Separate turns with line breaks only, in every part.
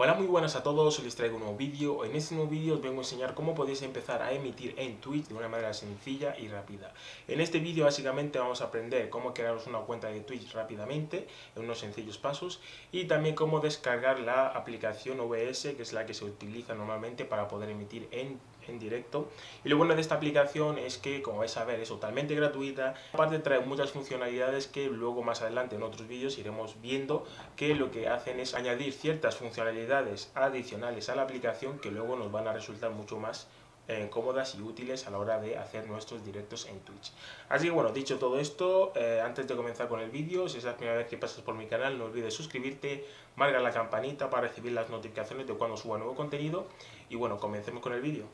Hola muy buenas a todos, hoy les traigo un nuevo vídeo. En este nuevo vídeo os vengo a enseñar cómo podéis empezar a emitir en Twitch de una manera sencilla y rápida. En este vídeo básicamente vamos a aprender cómo crearos una cuenta de Twitch rápidamente, en unos sencillos pasos, y también cómo descargar la aplicación OBS, que es la que se utiliza normalmente para poder emitir en Twitch en directo. Y lo bueno de esta aplicación es que, como vais a ver, es totalmente gratuita. Aparte trae muchas funcionalidades que luego más adelante en otros vídeos iremos viendo que lo que hacen es añadir ciertas funcionalidades adicionales a la aplicación que luego nos van a resultar mucho más eh, cómodas y útiles a la hora de hacer nuestros directos en Twitch. Así que bueno, dicho todo esto, eh, antes de comenzar con el vídeo, si es la primera vez que pasas por mi canal, no olvides suscribirte, marca la campanita para recibir las notificaciones de cuando suba nuevo contenido y bueno, comencemos con el vídeo.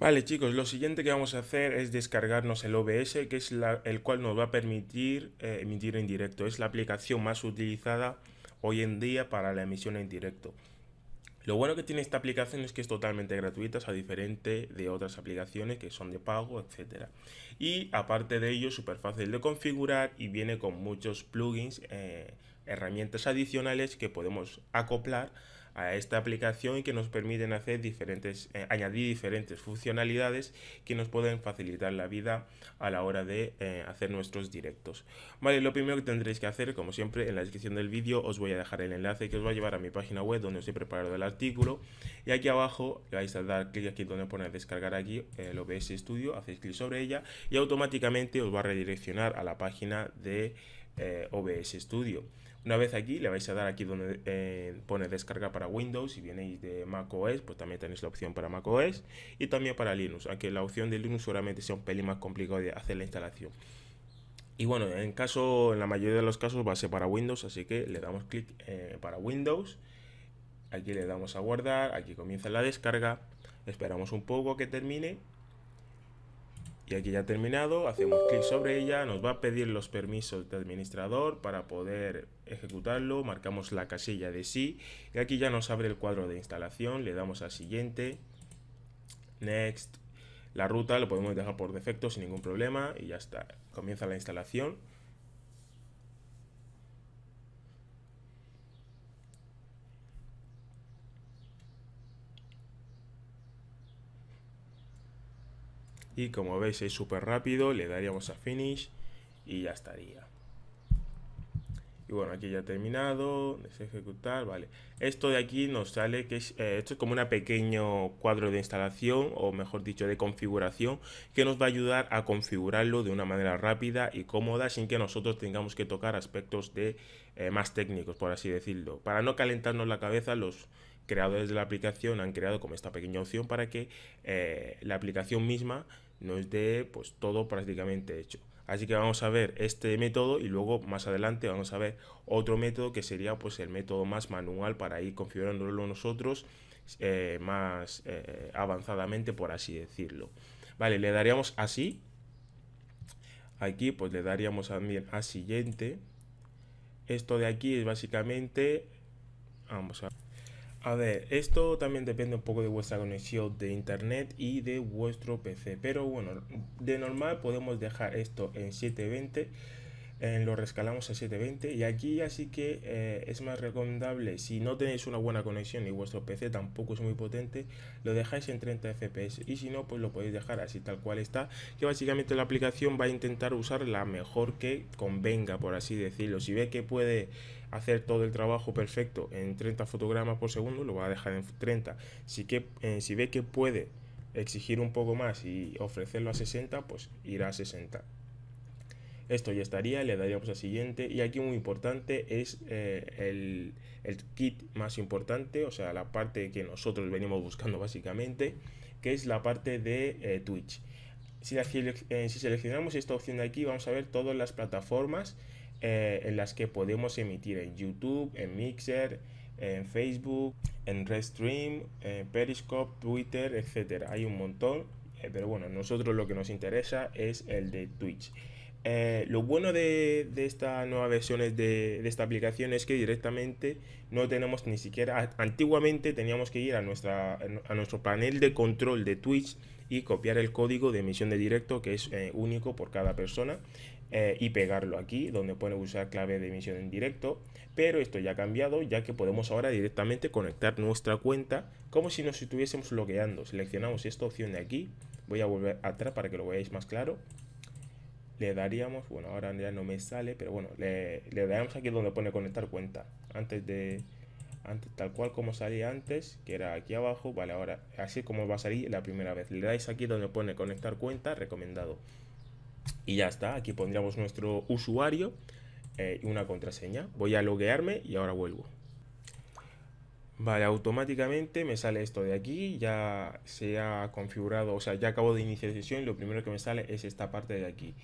Vale chicos, lo siguiente que vamos a hacer es descargarnos el OBS, que es el cual nos va a permitir eh, emitir en directo. Es la aplicación más utilizada hoy en día para la emisión en directo. Lo bueno que tiene esta aplicación es que es totalmente gratuita, a diferente de otras aplicaciones que son de pago, etc. Y aparte de ello, súper fácil de configurar y viene con muchos plugins, eh, herramientas adicionales que podemos acoplar a esta aplicación y que nos permiten hacer diferentes, eh, añadir diferentes funcionalidades que nos pueden facilitar la vida a la hora de eh, hacer nuestros directos. Vale, lo primero que tendréis que hacer, como siempre, en la descripción del vídeo os voy a dejar el enlace que os va a llevar a mi página web donde os he preparado el artículo y aquí abajo vais a dar clic aquí donde pone descargar aquí el eh, OBS Studio, hacéis clic sobre ella y automáticamente os va a redireccionar a la página de OBS Studio. Una vez aquí, le vais a dar aquí donde eh, pone descarga para Windows. Si vieneis de macOS, pues también tenéis la opción para macOS y también para Linux, aunque la opción de Linux solamente sea un pelín más complicado de hacer la instalación. Y bueno, en caso, en la mayoría de los casos va a ser para Windows, así que le damos clic eh, para Windows. Aquí le damos a guardar, aquí comienza la descarga, esperamos un poco que termine y aquí ya terminado, hacemos clic sobre ella, nos va a pedir los permisos de administrador para poder ejecutarlo, marcamos la casilla de sí y aquí ya nos abre el cuadro de instalación, le damos a siguiente, next, la ruta lo podemos dejar por defecto sin ningún problema y ya está, comienza la instalación. y como veis es súper rápido, le daríamos a finish y ya estaría. Y bueno, aquí ya ha terminado, ejecutar, vale. Esto de aquí nos sale que es, eh, esto es como un pequeño cuadro de instalación, o mejor dicho, de configuración, que nos va a ayudar a configurarlo de una manera rápida y cómoda, sin que nosotros tengamos que tocar aspectos de eh, más técnicos, por así decirlo. Para no calentarnos la cabeza, los creadores de la aplicación han creado como esta pequeña opción para que eh, la aplicación misma nos dé pues todo prácticamente hecho. Así que vamos a ver este método y luego más adelante vamos a ver otro método que sería pues el método más manual para ir configurándolo nosotros eh, más eh, avanzadamente por así decirlo. Vale, le daríamos así. Aquí pues le daríamos también a siguiente. Esto de aquí es básicamente, vamos a a ver, esto también depende un poco de vuestra conexión de internet y de vuestro PC. Pero bueno, de normal podemos dejar esto en 720. lo rescalamos a 720 y aquí así que eh, es más recomendable si no tenéis una buena conexión y vuestro PC tampoco es muy potente lo dejáis en 30 fps y si no pues lo podéis dejar así tal cual está que básicamente la aplicación va a intentar usar la mejor que convenga por así decirlo si ve que puede hacer todo el trabajo perfecto en 30 fotogramas por segundo, lo va a dejar en 30. Si, que, eh, si ve que puede exigir un poco más y ofrecerlo a 60, pues irá a 60. Esto ya estaría, le daríamos a siguiente. Y aquí muy importante es eh, el, kit más importante, o sea, la parte que nosotros venimos buscando básicamente, que es la parte de eh, Twitch. Si, si, seleccionamos esta opción de aquí, vamos a ver todas las plataformas eh, en las que podemos emitir en YouTube, en Mixer, en Facebook, en Restream, en Periscope, Twitter, etc. Hay un montón, eh, pero bueno, nosotros lo que nos interesa es el de Twitch. Eh, lo bueno de, esta nueva versión de, esta aplicación es que directamente no tenemos ni siquiera. Antiguamente teníamos que ir a, nuestra, a nuestro panel de control de Twitch y copiar el código de emisión de directo que es único por cada persona. Eh, y pegarlo aquí donde pone usar clave de emisión en directo pero esto ya ha cambiado ya que podemos ahora directamente conectar nuestra cuenta como si nos estuviésemos bloqueando, seleccionamos esta opción de aquí voy a volver atrás para que lo veáis más claro le daríamos, bueno ahora ya no me sale pero bueno, le, le daríamos aquí donde pone conectar cuenta antes de antes, tal cual como salía antes, que era aquí abajo, vale, ahora así como va a salir la primera vez. Le dais aquí donde pone conectar cuenta, recomendado y ya está. Aquí pondríamos nuestro usuario eh, y una contraseña. Voy a loguearme y ahora vuelvo. Vale, automáticamente me sale esto de aquí, ya se ha configurado, o sea, ya acabo de iniciar sesión lo primero que me sale es esta parte de aquí.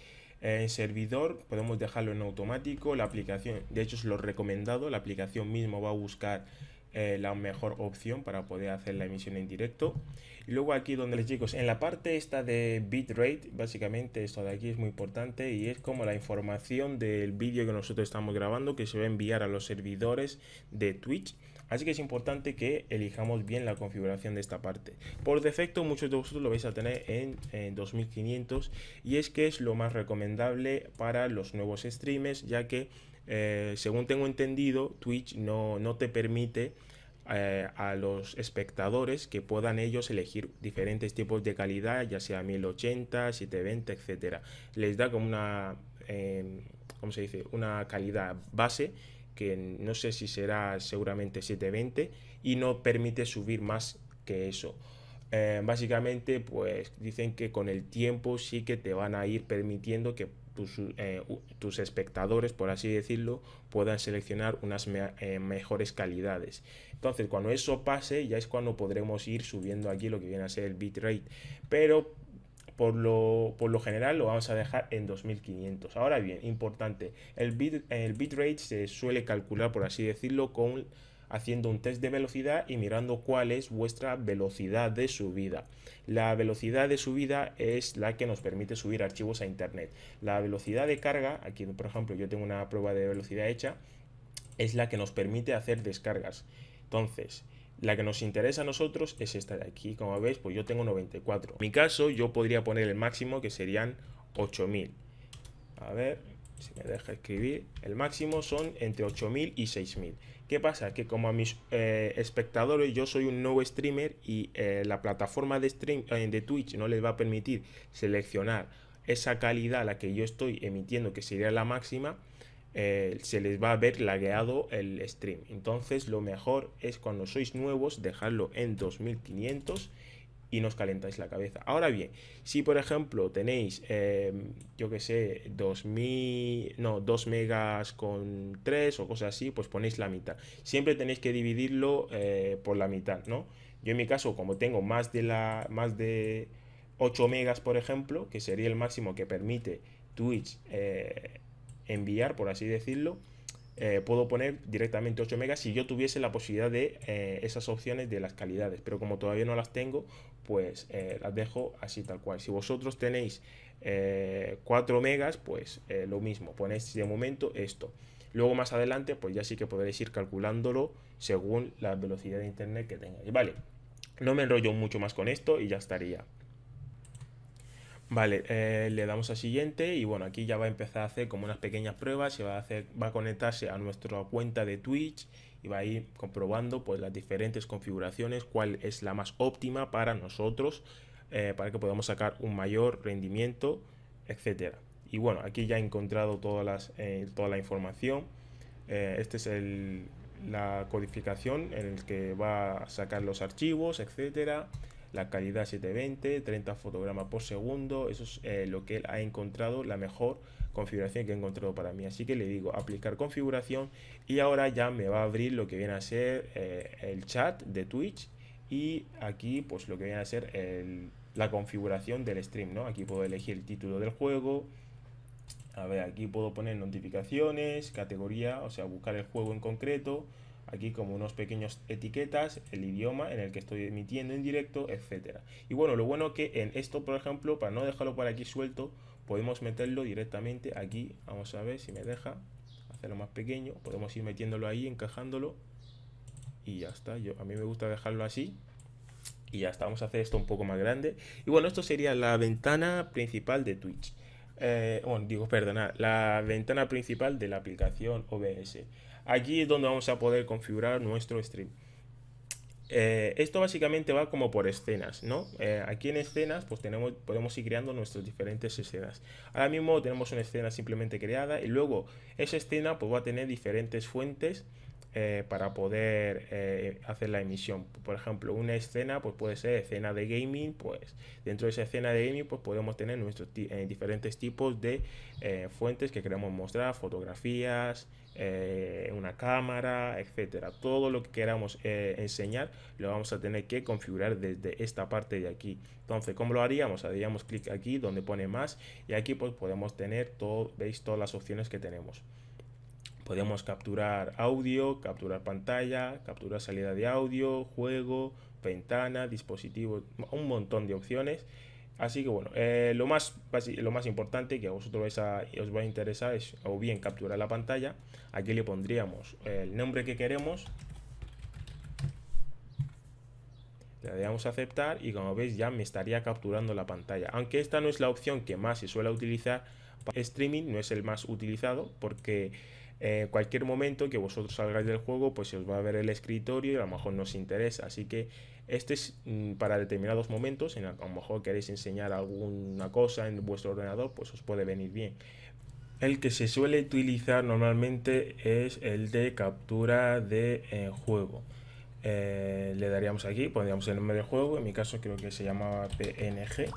En servidor podemos dejarlo en automático, la aplicación, de hecho es lo recomendado, la aplicación mismo va a buscar eh, la mejor opción para poder hacer la emisión en directo. Y luego aquí donde les digo, en la parte esta de bitrate, básicamente esto de aquí es muy importante y es como la información del vídeo que nosotros estamos grabando que se va a enviar a los servidores de Twitch. Así que es importante que elijamos bien la configuración de esta parte. Por defecto muchos de vosotros lo vais a tener en, en 2500 y es que es lo más recomendable para los nuevos streamers ya que eh, según tengo entendido, Twitch no, te permite eh, a los espectadores que puedan ellos elegir diferentes tipos de calidad, ya sea 1080, 720, etcétera. Les da como una, em, se dice? Una calidad base que no sé si será seguramente 720 y no permite subir más que eso. Eh, básicamente, pues dicen que con el tiempo sí que te van a ir permitiendo que tus, eh, tus, espectadores, por así decirlo, puedan seleccionar unas eh, mejores calidades. Entonces, cuando eso pase, ya es cuando podremos ir subiendo aquí lo que viene a ser el bitrate. Pero por lo, por lo general lo vamos a dejar en 2500. Ahora bien, importante, el, el bitrate se suele calcular, por así decirlo, con haciendo un test de velocidad y mirando cuál es vuestra velocidad de subida. La velocidad de subida es la que nos permite subir archivos a internet. La velocidad de carga, aquí por ejemplo yo tengo una prueba de velocidad hecha, es la que nos permite hacer descargas. Entonces, la que nos interesa a nosotros es esta de aquí. Como veis, pues yo tengo 94. En mi caso, yo podría poner el máximo que serían 8000. A ver, si me deja escribir, el máximo son entre 8.000 y 6.000. ¿Qué pasa? Que como a mis eh, espectadores yo soy un nuevo streamer y eh, la plataforma de, stream, eh, de Twitch no les va a permitir seleccionar esa calidad a la que yo estoy emitiendo, que sería la máxima, se les va a ver lagueado el stream. Entonces lo mejor es cuando sois nuevos dejarlo en 2500 y nos calentáis la cabeza. Ahora bien, si por ejemplo tenéis, eh, yo que sé, 2000, no, 2 megas con 3 o cosas así, pues ponéis la mitad. Siempre tenéis que dividirlo eh, por la mitad, ¿no? Yo en mi caso, como tengo más de, la, más de 8 megas, por ejemplo, que sería el máximo que permite Twitch eh, enviar, por así decirlo, eh, puedo poner directamente 8 megas si yo tuviese la posibilidad de eh, esas opciones de las calidades pero como todavía no las tengo pues eh, las dejo así tal cual si vosotros tenéis 4 megas pues lo mismo ponéis de momento esto luego más adelante pues ya sí que podréis ir calculándolo según la velocidad de internet que tengáis vale no me enrollo mucho más con esto y ya estaría Vale, eh, le damos a siguiente y bueno, aquí ya va a empezar a hacer como unas pequeñas pruebas, se va a hacer, va a conectarse a nuestra cuenta de Twitch y va a ir comprobando pues las diferentes configuraciones, cuál es la más óptima para nosotros, eh, para que podamos sacar un mayor rendimiento, etcétera. Y bueno, aquí ya he encontrado todas eh, toda la información. este es la codificación en el que va a sacar los archivos, etcétera la calidad 720, 30 fotogramas por segundo, eso es eh, lo que él ha encontrado, la mejor configuración que he encontrado para mí. Así que le digo aplicar configuración y ahora ya me va a abrir lo que viene a ser eh, el chat de Twitch y aquí pues lo que viene a ser la configuración del stream, ¿no? Aquí puedo elegir el título del juego, a ver, aquí puedo poner notificaciones, categoría, o sea, buscar el juego en concreto, aquí como unos pequeños etiquetas, el idioma en el que estoy emitiendo en directo, etcétera. Y bueno, lo bueno que en esto, por ejemplo, para no dejarlo por aquí suelto, podemos meterlo directamente aquí. Vamos a ver si me deja hacerlo más pequeño. Podemos ir metiéndolo ahí, encajándolo y ya está. Yo, a mí me gusta dejarlo así. Y ya está, vamos a hacer esto un poco más grande. Y bueno, esto sería la ventana principal de Twitch. Eh, bueno, digo, perdona, la ventana principal de la aplicación OBS. Aquí es donde vamos a poder configurar nuestro stream. Eh, esto básicamente va como por escenas, ¿no? Eh, aquí en escenas, pues tenemos, podemos ir creando nuestras diferentes escenas. Ahora mismo tenemos una escena simplemente creada y luego esa escena pues va a tener diferentes fuentes eh, para poder hacer la emisión. Por ejemplo, una escena pues puede ser escena de gaming, pues dentro de esa escena de gaming pues podemos tener nuestros diferentes tipos de fuentes que queremos mostrar, fotografías, eh, una cámara, etcétera. Todo lo que queramos eh, enseñar lo vamos a tener que configurar desde esta parte de aquí. Entonces, ¿cómo lo haríamos? Haríamos clic aquí donde pone más y aquí pues podemos tener todo, veis todas las opciones que tenemos. Podemos capturar audio, capturar pantalla, capturar salida de audio, juego, ventana, dispositivo, un montón de opciones. Así que bueno, eh, lo, más, importante que a vosotros os va a interesar es o bien capturar la pantalla. Aquí le pondríamos el nombre que queremos. Le damos a aceptar y como veis ya me estaría capturando la pantalla. Aunque esta no es la opción que más se suele utilizar, streaming no es el más utilizado porque en eh, cualquier momento que vosotros salgáis del juego, pues se os va a ver el escritorio y a lo mejor no os interesa. Así que este es mm, para determinados momentos, en a lo mejor queréis enseñar alguna cosa en vuestro ordenador, pues os puede venir bien. El que se suele utilizar normalmente es el de captura de eh, juego. Eh, le daríamos aquí, pondríamos el nombre del juego, en mi caso creo que se llamaba PNG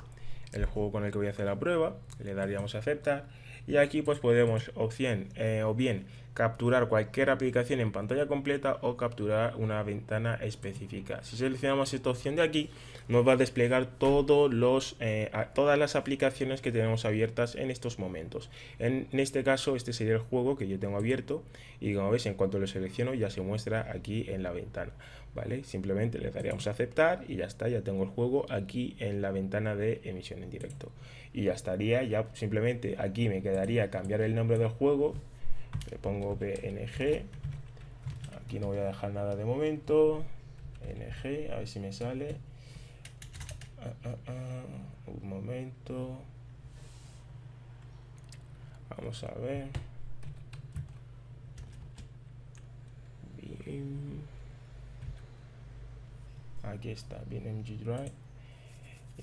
el juego con el que voy a hacer la prueba, le daríamos a aceptar y aquí pues podemos opción eh, o bien capturar cualquier aplicación en pantalla completa o capturar una ventana específica. Si seleccionamos esta opción de aquí nos va a desplegar todos los, eh, todas las aplicaciones que tenemos abiertas en estos momentos. En, en, este caso este sería el juego que yo tengo abierto y como veis en cuanto lo selecciono ya se muestra aquí en la ventana. Simplemente le daríamos a aceptar y ya está, ya tengo el juego aquí en la ventana de emisión en directo. Y ya estaría, ya simplemente aquí me quedaría cambiar el nombre del juego, le pongo PNG, aquí no voy a dejar nada de momento, NG, a ver si me sale. Ah, ah, ah, un momento. Vamos a ver. Bien aquí está bien mg drive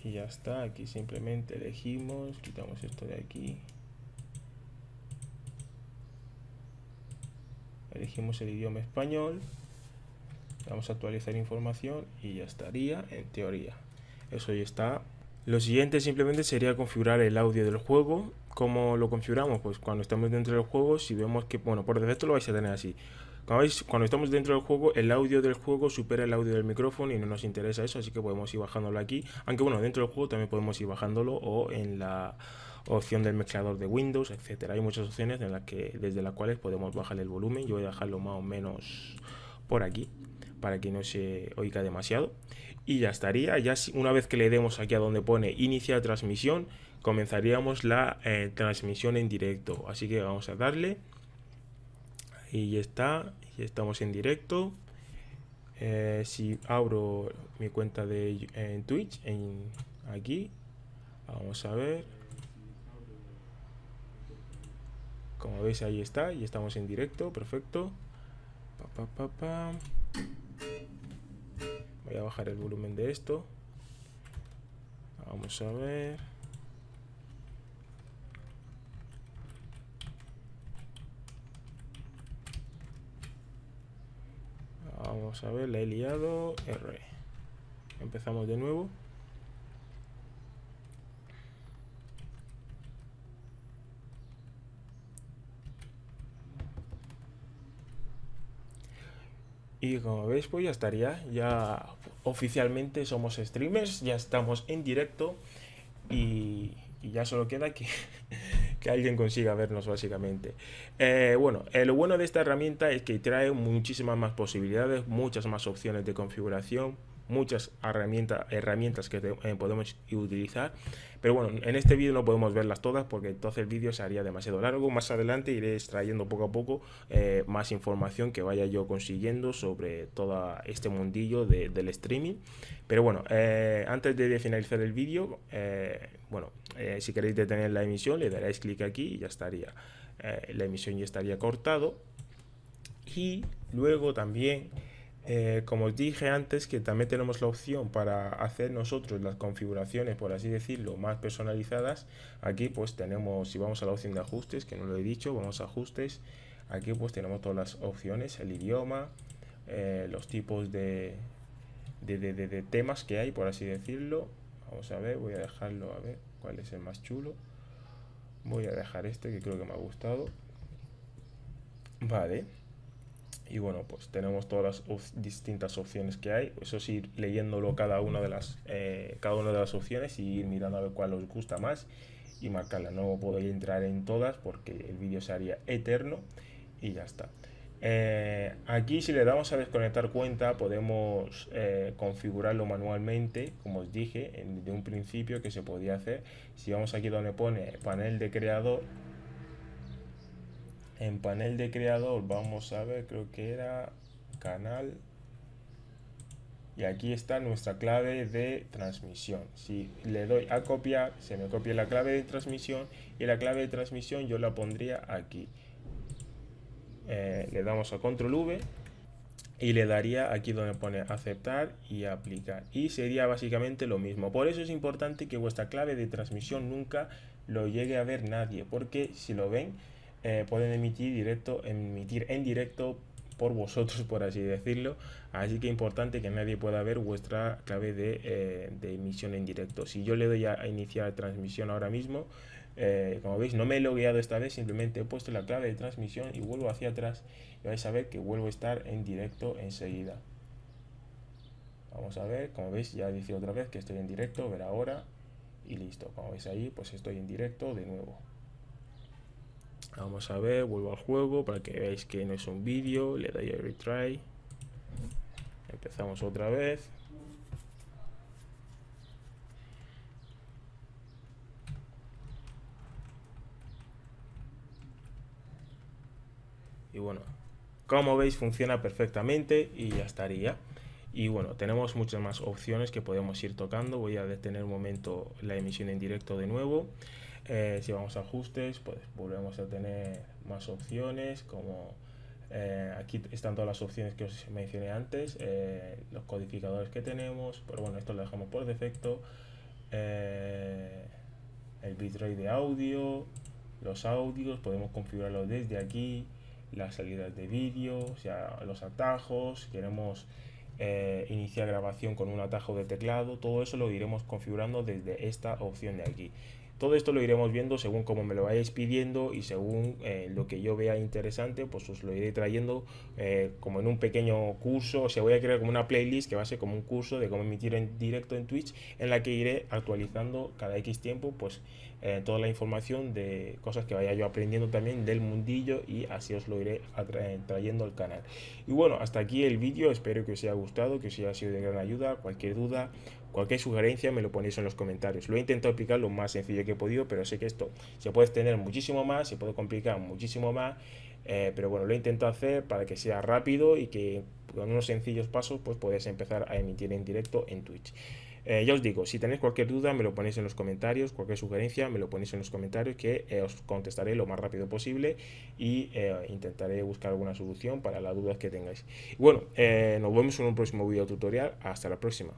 y ya está aquí simplemente elegimos quitamos esto de aquí elegimos el idioma español vamos a actualizar información y ya estaría en teoría eso ya está lo siguiente simplemente sería configurar el audio del juego ¿Cómo lo configuramos? Pues cuando estamos dentro del juego, si vemos que, bueno, por defecto lo vais a tener así. Cuando estamos dentro del juego, el audio del juego supera el audio del micrófono y no nos interesa eso, así que podemos ir bajándolo aquí. Aunque bueno, dentro del juego también podemos ir bajándolo o en la opción del mezclador de Windows, etcétera. Hay muchas opciones en las que, desde las cuales podemos bajar el volumen. Yo voy a dejarlo más o menos por aquí para que no se oiga demasiado. Y ya estaría. Ya una vez que le demos aquí a donde pone iniciar transmisión, comenzaríamos la eh, transmisión en directo. Así que vamos a darle y ya está, ya estamos en directo. Eh, si abro mi cuenta de en Twitch, en, aquí, vamos a ver. Como veis ahí está, y estamos en directo, perfecto. Voy a bajar el volumen de esto. Vamos a ver. Vamos a ver, la he liado. R. Empezamos de nuevo. Y como veis, pues ya estaría. Ya oficialmente somos streamers, ya estamos en directo. Y, ya solo queda que que alguien consiga vernos básicamente. Eh, bueno, eh, lo bueno de esta herramienta es que trae muchísimas más posibilidades, muchas más opciones de configuración, muchas herramientas que eh, podemos utilizar. Pero bueno, en este vídeo no podemos verlas todas porque entonces el vídeo se haría demasiado largo. Más adelante iré extrayendo poco a poco eh, más información que vaya yo consiguiendo sobre todo este mundillo del streaming. Pero bueno, eh, antes de finalizar el vídeo, bueno, si queréis detener la emisión, le daréis clic aquí y ya estaría. la emisión ya estaría cortado. Y luego también eh, como os dije antes, que también tenemos la opción para hacer nosotros las configuraciones, por así decirlo, más personalizadas. Aquí pues tenemos, si vamos a la opción de ajustes, que no lo he dicho, vamos a ajustes. Aquí pues tenemos todas las opciones, el idioma, eh, los tipos de, de, de, temas que hay, por así decirlo. Vamos a ver, voy a dejarlo, a ver cuál es el más chulo. Voy a dejar este que creo que me ha gustado. Vale. Y bueno, pues tenemos todas las distintas opciones que hay. Eso es ir leyéndolo cada una de las, eh, cada una de las opciones y ir mirando a ver cuál os gusta más y marcarla. No podéis entrar en todas porque el vídeo se haría eterno y ya está. Eh, aquí si le damos a desconectar cuenta podemos eh, configurarlo manualmente, como os dije, desde de un principio que se podía hacer. Si vamos aquí donde pone panel de creador, en panel de creador vamos a ver creo que era canal y aquí está nuestra clave de transmisión si le doy a copiar se me copia la clave de transmisión y la clave de transmisión yo la pondría aquí eh, le damos a control v y le daría aquí donde pone aceptar y aplicar y sería básicamente lo mismo por eso es importante que vuestra clave de transmisión nunca lo llegue a ver nadie porque si lo ven eh, pueden emitir directo, emitir en directo por vosotros, por así decirlo. Así que importante que nadie pueda ver vuestra clave de, eh, emisión en directo. Si yo le doy a, iniciar transmisión ahora mismo, eh, como veis, no me he logueado esta vez, simplemente he puesto la clave de transmisión y vuelvo hacia atrás y vais a ver que vuelvo a estar en directo enseguida. Vamos a ver, como veis, ya dice otra vez que estoy en directo, ver ahora y listo. Como veis ahí, pues estoy en directo de nuevo. Vamos a ver, vuelvo al juego para que veáis que no es un vídeo. Le doy a retry. Empezamos otra vez. Y bueno, como veis funciona perfectamente y ya estaría. Y bueno, tenemos muchas más opciones que podemos ir tocando. Voy a detener un momento la emisión en directo de nuevo. Eh, si vamos a ajustes, pues volvemos a tener más opciones como eh, aquí están todas las opciones que os mencioné antes, eh, los codificadores que tenemos, pero bueno, esto lo dejamos por defecto, el bitrate de audio, los audios, podemos configurarlo desde aquí, las salidas de vídeo, o los atajos, queremos iniciar grabación con un atajo de teclado, todo eso lo iremos configurando desde esta opción de aquí. Todo esto lo iremos viendo según como me lo vayáis pidiendo y según eh, lo que yo vea interesante, pues os lo iré trayendo eh, como en un pequeño curso. O voy a crear como una playlist que va a ser como un curso de cómo emitir en directo en Twitch, en la que iré actualizando cada X tiempo, pues eh, toda la información de cosas que vaya yo aprendiendo también del mundillo y así os lo iré trayendo al canal. Y bueno, hasta aquí el vídeo. Espero que os haya gustado, que os haya sido de gran ayuda. Cualquier duda Cualquier sugerencia me lo ponéis en los comentarios. Lo he intentado explicar lo más sencillo que he podido, pero sé que esto se puede extender muchísimo más, se puede complicar muchísimo más. Eh, pero bueno, lo he intentado hacer para que sea rápido y que con unos sencillos pasos pues podéis empezar a emitir en directo en Twitch. Eh, ya os digo, si tenéis cualquier duda me lo ponéis en los comentarios, cualquier sugerencia me lo ponéis en los comentarios que eh, os contestaré lo más rápido posible y intentaré buscar alguna solución para las dudas que tengáis. bueno, nos vemos en un próximo video tutorial. Hasta la próxima.